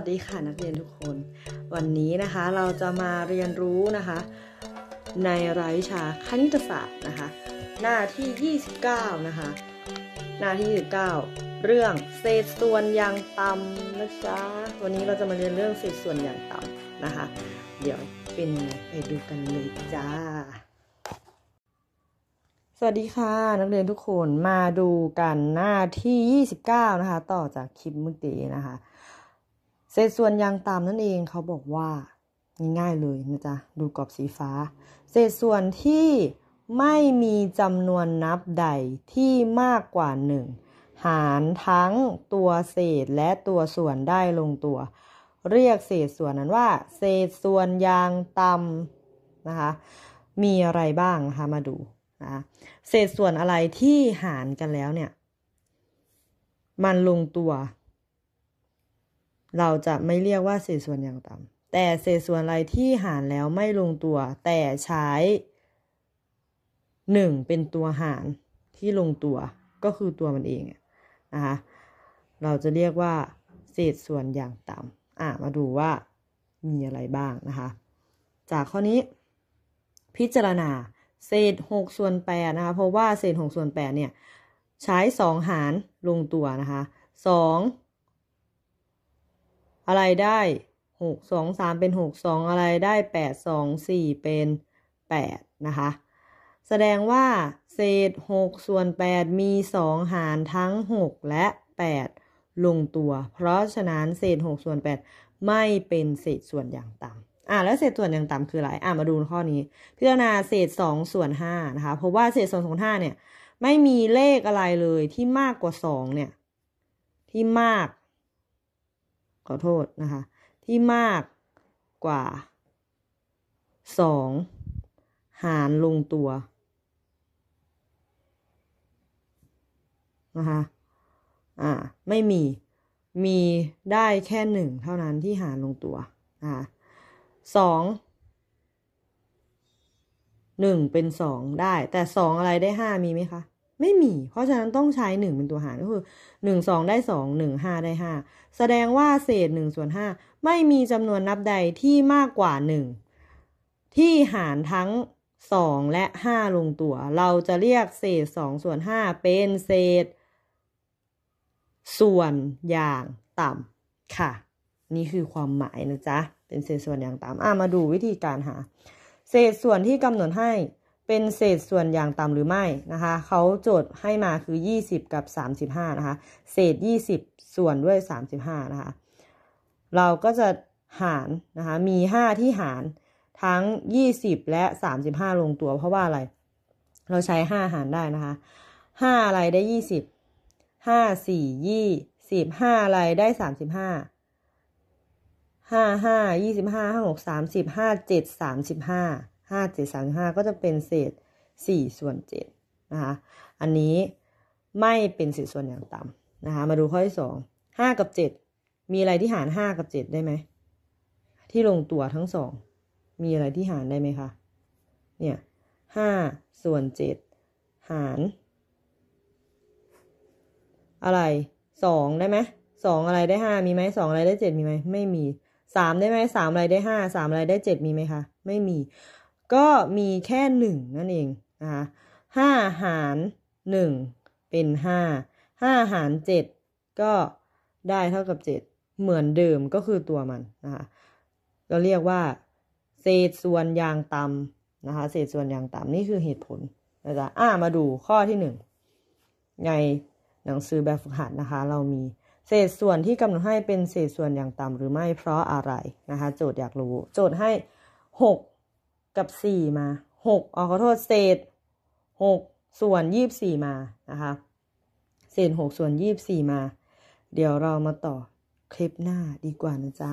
วัสดีค่ะนักเรียนทุกคน วันนี้นะคะเราจะมาเรียนรู้นะคะในรายวิชาคณิตศาสตร์นะคะ หน้าที่ 29นะคะหน้าที่29เรื่องเศษส่วนอย่างต่ำนะจ๊ะวันนี้เราจะมาเรียนเรื่องเศษส่วนอย่างต่ำนะคะเดี๋ยวเป็นไไปดูกันเลยจ้า สวัสดีค่ะนักเรียนทุกคนมาดูกันหน้าที่29นะคะต่อจากคลิปเมื่อกี้นะคะเศษส่วนยางตามนั่นเองเขาบอกว่า ง่ายๆเลยนะจ๊ะดูกรอบสีฟ้า เศษส่วนที่ไม่มีจำนวนนับใดที่มากกว่าหนึ่ง หารทั้งตัวเศษและตัวส่วนได้ลงตัว เรียกเศษส่วนนั้นว่า เศษส่วนยางตำนะคะมีอะไรบ้างคะ มาดูนะเศษส่วนอะไรที่หารกันแล้วเนี่ย มันลงตัวเราจะไม่เรียกว่าเศษส่วนอย่างต่ำแต่เศษส่วนอะไรที่หารแล้วไม่ลงตัวแต่ใช้ 1 เป็นตัวหารที่ลงตัวก็คือตัวมันเองนะคะเราจะเรียกว่าเศษส่วนอย่างต่ำอ่ะมาดูว่ามีอะไรบ้างนะคะจากข้อนี้ พิจารณาเศษ6ส่วน8นะคะเพราะว่าเศษ6ส่วน8เนี่ย ใช้2หารลงตัวนะคะ2อะไรได้หกสองสามเป็นหกสองอะไรได้แปดสองสี่เป็นแปดนะคะ แสดงว่าเศษหกส่วนแปดมีสองหารทั้งหกและแปดลงตัว เพราะฉะนั้นเศษหกส่วนแปดไม่เป็นเศษส่วนอย่างต่ำอ่าแล้วเศษส่วนอย่างต่ำคืออะไร อ่ามาดูข้อนี้ พิจารณาเศษสองส่วนห้านะคะเพราะว่าเศษสองส่วนห้าเนี่ยไม่มีเลขอะไรเลยที่มากกว่าสองเนี่ยที่มากขอโทษนะคะ ที่มากกว่า2หารลงตัวนะคะอ่าไม่มีมีได้แค่หนึ่งเท่านั้นที่หารลงตัวอ่าสองหนึ่งเป็นสองได้ แต่สองอะไรได้ห้ามีไหมคะไม่มี เพราะฉะนั้นต้องใช้หนึ่งเป็นตัวหารก็คือหนึ่งสองได้สองหนึ่งห้าได้ห้าแสดงว่าเศษหนึ่งส่วนห้าไม่มีจำนวนนับใดที่มากกว่าหนึ่งที่หารทั้งสองและห้าลงตัว เราจะเรียกเศษสองส่วนห้าเป็นเศษ ส่วนอย่าง ต่ำค่ะ นี่คือความหมายนะจ๊ะ เป็นเศษส่วนอย่างต่ำอ่ะมาดูวิธีการหา เศษส่วนที่กำหนดให้เป็นเศษส่วนอย่างต่ำหรือไม่นะคะ เขาโจทย์ให้มาคือ 20 กับ 35 นะคะ เศษ20 ส่วนด้วย 35 นะคะ เราก็จะหารนะคะ มี 5 ที่หารทั้ง 20 และ 35 ลงตัว เพราะว่าอะไร เราใช้ 5 หารได้นะคะ 5 อะไรได้ 20 5 4 20 5อะไรได้ 35ห้าห้ายี่สิบห้าห้าหกสามสิบห้าเจ็ดสามสิบห้าห้าเจ็ดสามห้าก็จะเป็นเศษสี่ส่วนเจ็ดนะคะ อันนี้ไม่เป็นเศษส่วนอย่างต่ำนะคะ มาดูข้อที่สอง ห้ากับเจ็ด มีอะไรที่หารห้ากับเจ็ดได้ไหม ที่ลงตัวทั้งสอง มีอะไรที่หารได้ไหมคะ เนี่ยห้าส่วนเจ็ดหาร อะไรสองได้ไหม สองอะไรได้ห้ามีไหมสองอะไรได้เจ็ดมีไหม ไม่มีสามได้ไหม สามอะไรได้ห้า สามอะไรได้เจ็ดมีไหมคะ ไม่มีก็มีแค่หนึ่งนั่นเองนะคะห้าหารหนึ่งเป็นห้า ห้าหารเจ็ดก็ได้เท่ากับเจ็ดเหมือนเดิมก็คือตัวมันนะคะเราเรียกว่าเศษส่วนยางต่ำนะคะ เศษส่วนยางต่ำนี่คือเหตุผลนะจ๊ะอ่ามาดูข้อที่หนึ่งในหนังสือแบบฝึกหัดนะคะเรามีเศษส่วนที่กำหนดให้เป็นเศษส่วนอย่างต่ำหรือไม่เพราะอะไรนะคะโจทย์อยากรู้ โจทย์ให้หกกับสี่มา หกอ๋อขอโทษเศษหกส่วนยี่บสี่มา นะคะเศษหกส่วนยี่บสี่มา เดี๋ยวเรามาต่อคลิปหน้าดีกว่า นะจ๊ะ